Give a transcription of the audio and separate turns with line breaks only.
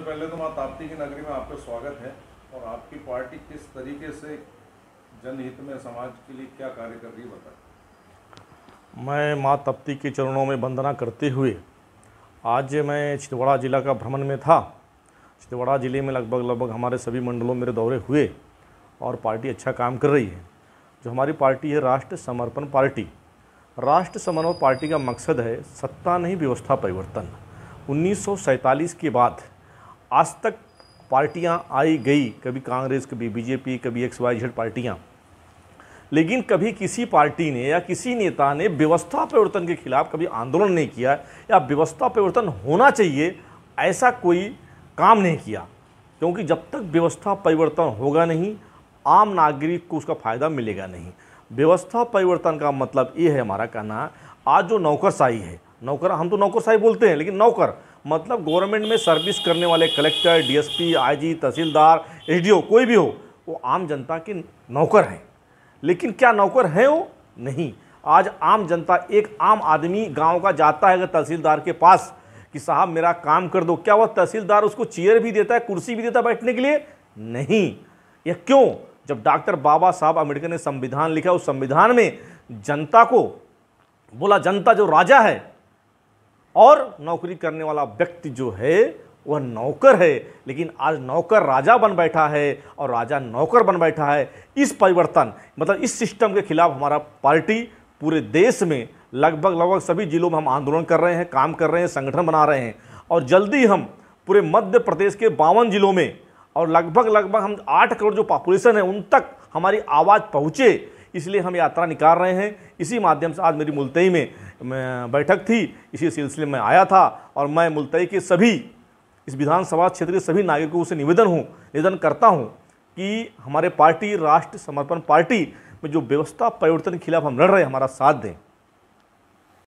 सबसे तो पहले तो माँ ताप्ती की नगरी में आपका स्वागत है और आपकी पार्टी किस तरीके से जनहित में समाज के लिए क्या कार्य कर रही है बताए मैं माँ ताप्ती के चरणों में वंदना करते हुए आज मैं छिंदवाड़ा ज़िला का भ्रमण में था छिंदवाड़ा ज़िले में लगभग लगभग हमारे सभी मंडलों मेरे दौरे हुए और पार्टी अच्छा काम कर रही है जो हमारी पार्टी है राष्ट्र समर्पण पार्टी राष्ट्र समर्पण पार्टी का मकसद है सत्ता नहीं व्यवस्था परिवर्तन उन्नीस के बाद आज तक पार्टियां आई गई कभी कांग्रेस कभी बीजेपी कभी एक्स वाई जेड पार्टियाँ लेकिन कभी किसी पार्टी ने या किसी नेता ने व्यवस्था परिवर्तन के खिलाफ कभी आंदोलन नहीं किया या व्यवस्था परिवर्तन होना चाहिए ऐसा कोई काम नहीं किया क्योंकि जब तक व्यवस्था परिवर्तन होगा नहीं आम नागरिक को उसका फ़ायदा मिलेगा नहीं व्यवस्था परिवर्तन का मतलब ये है हमारा कहना आज जो नौकरशाही है नौकर हम तो नौकरशाही बोलते हैं लेकिन नौकर मतलब गवर्नमेंट में सर्विस करने वाले collector DSP IG tehsildar SDO कोई भी हो वो आम जनता के नौकर हैं लेकिन क्या नौकर हैं वो नहीं आज आम जनता एक आम आदमी गांव का जाता है अगर तहसीलदार के पास कि साहब मेरा काम कर दो क्या वह तहसीलदार उसको चेयर भी देता है कुर्सी भी देता है बैठने के लिए नहीं यह क्यों जब डॉक्टर बाबा साहब अम्बेडकर ने संविधान लिखा उस संविधान में जनता को बोला जनता जो राजा है और नौकरी करने वाला व्यक्ति जो है वह नौकर है लेकिन आज नौकर राजा बन बैठा है और राजा नौकर बन बैठा है इस परिवर्तन मतलब इस सिस्टम के खिलाफ हमारा पार्टी पूरे देश में लगभग लगभग सभी जिलों में हम आंदोलन कर रहे हैं काम कर रहे हैं संगठन बना रहे हैं और जल्दी हम पूरे मध्य प्रदेश के बावन जिलों में और लगभग लगभग हम आठ करोड़ जो पॉपुलेशन है उन तक हमारी आवाज़ पहुँचे इसलिए हम यात्रा निकाल रहे हैं इसी माध्यम से आज मेरी मुलतई में बैठक थी इसी सिलसिले में आया था और मैं मुलतई के सभी इस विधानसभा क्षेत्र के सभी नागरिकों से निवेदन हूँ निवेदन करता हूँ कि हमारे पार्टी राष्ट्र समर्पण पार्टी में जो व्यवस्था परिवर्तन के खिलाफ हम लड़ रहे हैं हमारा साथ दें